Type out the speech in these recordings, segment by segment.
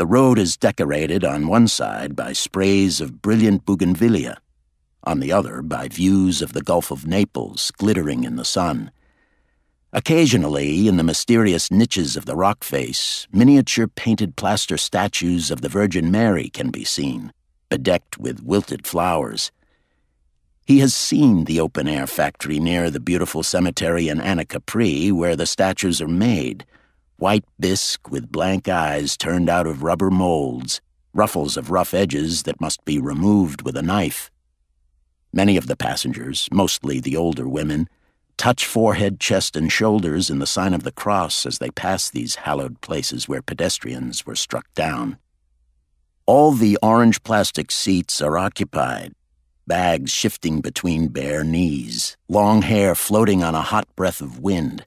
The road is decorated on one side by sprays of brilliant bougainvillea, on the other by views of the Gulf of Naples glittering in the sun. Occasionally, in the mysterious niches of the rock face, miniature painted plaster statues of the Virgin Mary can be seen, bedecked with wilted flowers. He has seen the open air factory near the beautiful cemetery in Anacapri where the statues are made white bisque with blank eyes turned out of rubber molds, ruffles of rough edges that must be removed with a knife. Many of the passengers, mostly the older women, touch forehead, chest, and shoulders in the sign of the cross as they pass these hallowed places where pedestrians were struck down. All the orange plastic seats are occupied, bags shifting between bare knees, long hair floating on a hot breath of wind,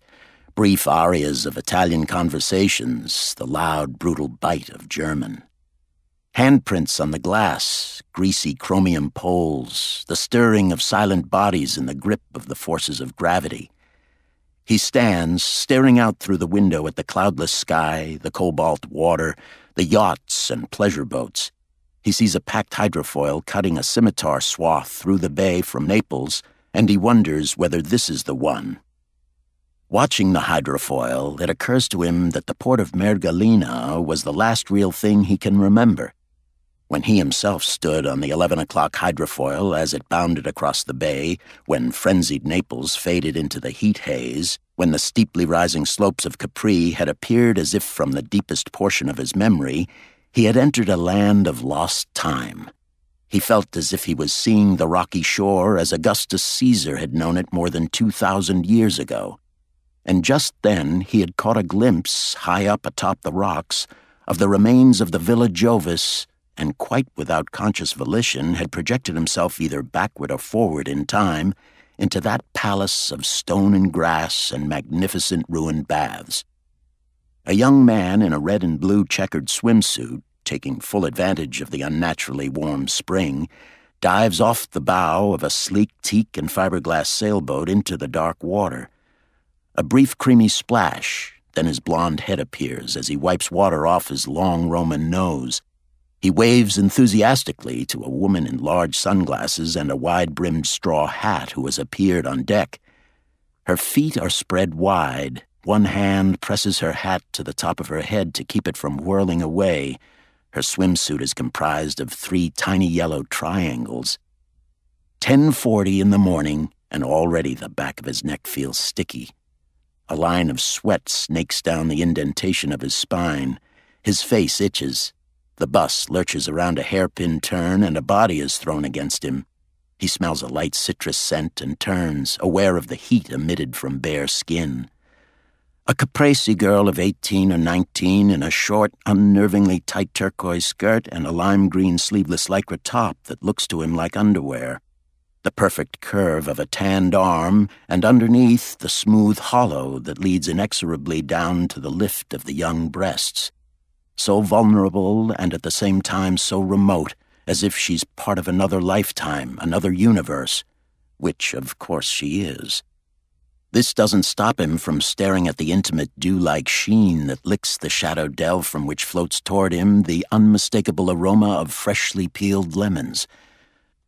brief arias of Italian conversations, the loud, brutal bite of German. Handprints on the glass, greasy chromium poles, the stirring of silent bodies in the grip of the forces of gravity. He stands, staring out through the window at the cloudless sky, the cobalt water, the yachts and pleasure boats. He sees a packed hydrofoil cutting a scimitar swath through the bay from Naples, and he wonders whether this is the one Watching the hydrofoil, it occurs to him that the port of Mergalina was the last real thing he can remember. When he himself stood on the 11 o'clock hydrofoil as it bounded across the bay, when frenzied Naples faded into the heat haze, when the steeply rising slopes of Capri had appeared as if from the deepest portion of his memory, he had entered a land of lost time. He felt as if he was seeing the rocky shore as Augustus Caesar had known it more than 2,000 years ago and just then he had caught a glimpse, high up atop the rocks, of the remains of the Villa Jovis, and quite without conscious volition had projected himself either backward or forward in time into that palace of stone and grass and magnificent ruined baths. A young man in a red and blue checkered swimsuit, taking full advantage of the unnaturally warm spring, dives off the bow of a sleek teak and fiberglass sailboat into the dark water a brief creamy splash, then his blond head appears as he wipes water off his long Roman nose. He waves enthusiastically to a woman in large sunglasses and a wide brimmed straw hat who has appeared on deck. Her feet are spread wide. One hand presses her hat to the top of her head to keep it from whirling away. Her swimsuit is comprised of three tiny yellow triangles. 10:40 in the morning, and already the back of his neck feels sticky a line of sweat snakes down the indentation of his spine. His face itches. The bus lurches around a hairpin turn and a body is thrown against him. He smells a light citrus scent and turns, aware of the heat emitted from bare skin. A Caprese girl of 18 or 19 in a short, unnervingly tight turquoise skirt and a lime green sleeveless lycra top that looks to him like underwear the perfect curve of a tanned arm, and underneath the smooth hollow that leads inexorably down to the lift of the young breasts. So vulnerable and at the same time so remote, as if she's part of another lifetime, another universe, which of course she is. This doesn't stop him from staring at the intimate dew like sheen that licks the shadowed dell from which floats toward him the unmistakable aroma of freshly peeled lemons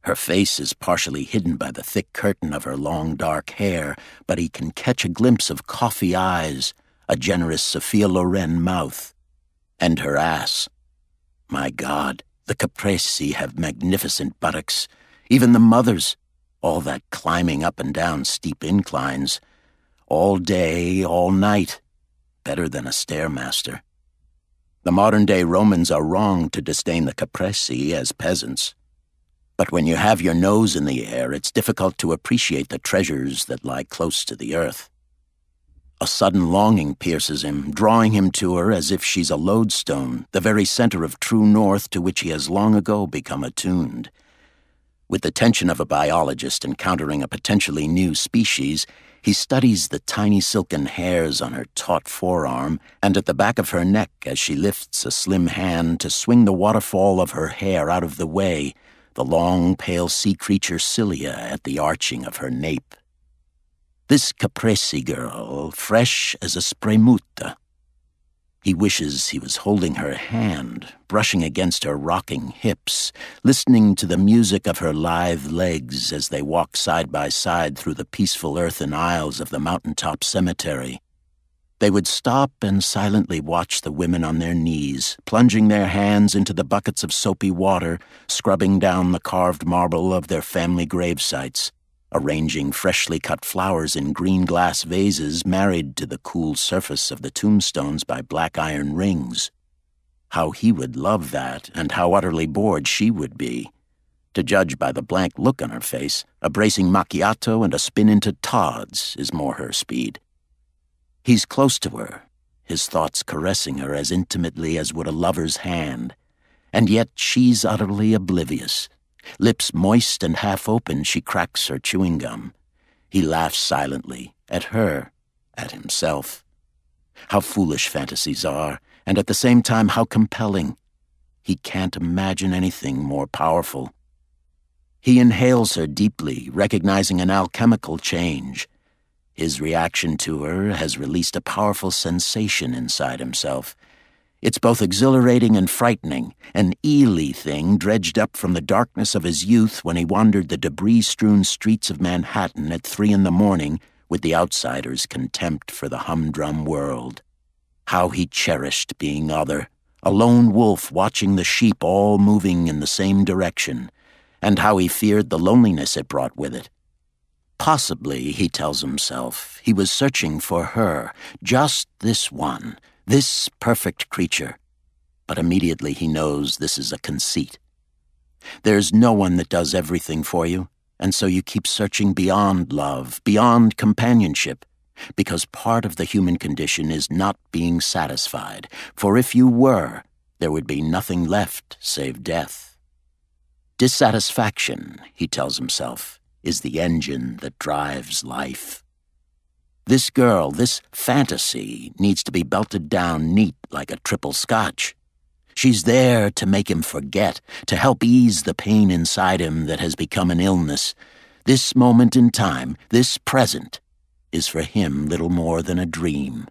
her face is partially hidden by the thick curtain of her long dark hair, but he can catch a glimpse of coffee eyes, a generous Sophia Loren mouth, and her ass. My God, the Caprese have magnificent buttocks, even the mothers, all that climbing up and down steep inclines, all day, all night, better than a stairmaster. The modern day Romans are wrong to disdain the Caprese as peasants. But when you have your nose in the air, it's difficult to appreciate the treasures that lie close to the earth. A sudden longing pierces him, drawing him to her as if she's a lodestone, the very center of true north to which he has long ago become attuned. With the tension of a biologist encountering a potentially new species, he studies the tiny silken hairs on her taut forearm and at the back of her neck as she lifts a slim hand to swing the waterfall of her hair out of the way the long, pale sea creature Cilia at the arching of her nape. This Caprese girl, fresh as a spremuta. He wishes he was holding her hand, brushing against her rocking hips, listening to the music of her lithe legs as they walk side by side through the peaceful earthen aisles of the mountaintop cemetery they would stop and silently watch the women on their knees, plunging their hands into the buckets of soapy water, scrubbing down the carved marble of their family gravesites, arranging freshly cut flowers in green glass vases married to the cool surface of the tombstones by black iron rings. How he would love that, and how utterly bored she would be. To judge by the blank look on her face, a bracing macchiato and a spin into Todd's is more her speed. He's close to her, his thoughts caressing her as intimately as would a lover's hand. And yet she's utterly oblivious. Lips moist and half open, she cracks her chewing gum. He laughs silently, at her, at himself. How foolish fantasies are, and at the same time, how compelling. He can't imagine anything more powerful. He inhales her deeply, recognizing an alchemical change. His reaction to her has released a powerful sensation inside himself. It's both exhilarating and frightening, an eely thing dredged up from the darkness of his youth when he wandered the debris strewn streets of Manhattan at three in the morning with the outsider's contempt for the humdrum world. How he cherished being other, a lone wolf watching the sheep all moving in the same direction, and how he feared the loneliness it brought with it Possibly, he tells himself, he was searching for her, just this one, this perfect creature. But immediately he knows this is a conceit. There's no one that does everything for you, and so you keep searching beyond love, beyond companionship, because part of the human condition is not being satisfied, for if you were, there would be nothing left save death. Dissatisfaction, he tells himself, is the engine that drives life. This girl, this fantasy, needs to be belted down neat like a triple scotch. She's there to make him forget, to help ease the pain inside him that has become an illness. This moment in time, this present, is for him little more than a dream.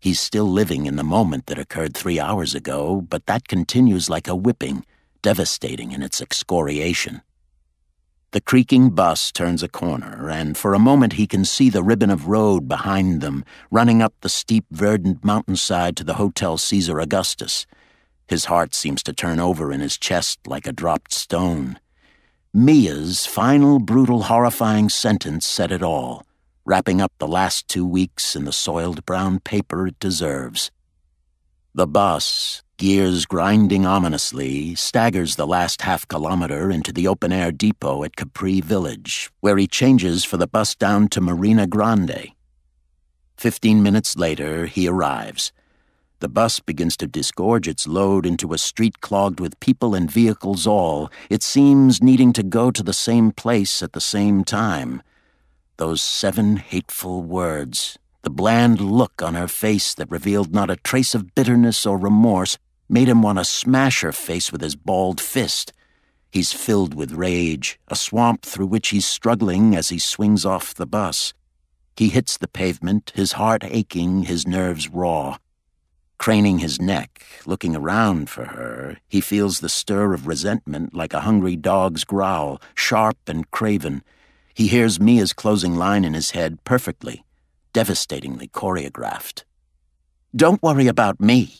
He's still living in the moment that occurred three hours ago, but that continues like a whipping, devastating in its excoriation. The creaking bus turns a corner, and for a moment he can see the ribbon of road behind them, running up the steep, verdant mountainside to the Hotel Caesar Augustus. His heart seems to turn over in his chest like a dropped stone. Mia's final, brutal, horrifying sentence said it all, wrapping up the last two weeks in the soiled brown paper it deserves. The bus, gears grinding ominously, staggers the last half kilometer into the open air depot at Capri Village, where he changes for the bus down to Marina Grande. Fifteen minutes later, he arrives. The bus begins to disgorge its load into a street clogged with people and vehicles all, it seems needing to go to the same place at the same time. Those seven hateful words the bland look on her face that revealed not a trace of bitterness or remorse made him want to smash her face with his balled fist. He's filled with rage, a swamp through which he's struggling as he swings off the bus. He hits the pavement, his heart aching, his nerves raw. Craning his neck, looking around for her, he feels the stir of resentment like a hungry dog's growl, sharp and craven. He hears Mia's closing line in his head perfectly devastatingly choreographed. Don't worry about me.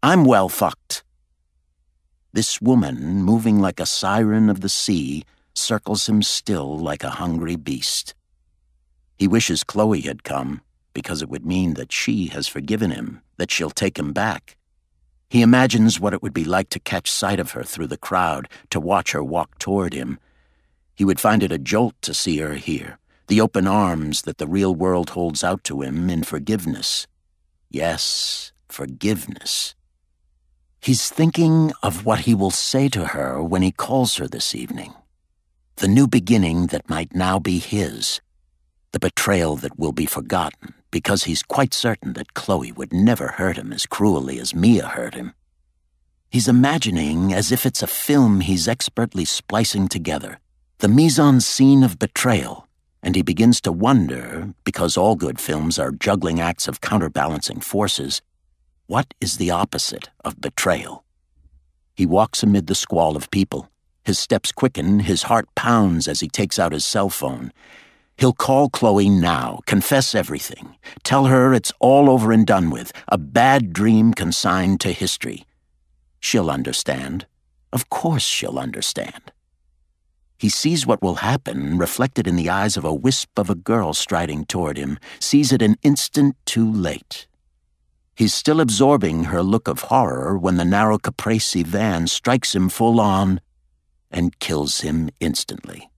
I'm well fucked. This woman, moving like a siren of the sea, circles him still like a hungry beast. He wishes Chloe had come, because it would mean that she has forgiven him, that she'll take him back. He imagines what it would be like to catch sight of her through the crowd, to watch her walk toward him. He would find it a jolt to see her here, the open arms that the real world holds out to him in forgiveness. Yes, forgiveness. He's thinking of what he will say to her when he calls her this evening. The new beginning that might now be his. The betrayal that will be forgotten, because he's quite certain that Chloe would never hurt him as cruelly as Mia hurt him. He's imagining, as if it's a film he's expertly splicing together, the mise en scene of betrayal and he begins to wonder, because all good films are juggling acts of counterbalancing forces, what is the opposite of betrayal? He walks amid the squall of people. His steps quicken, his heart pounds as he takes out his cell phone. He'll call Chloe now, confess everything, tell her it's all over and done with, a bad dream consigned to history. She'll understand. Of course she'll understand. He sees what will happen reflected in the eyes of a wisp of a girl striding toward him, sees it an instant too late. He's still absorbing her look of horror when the narrow Caprese van strikes him full on and kills him instantly.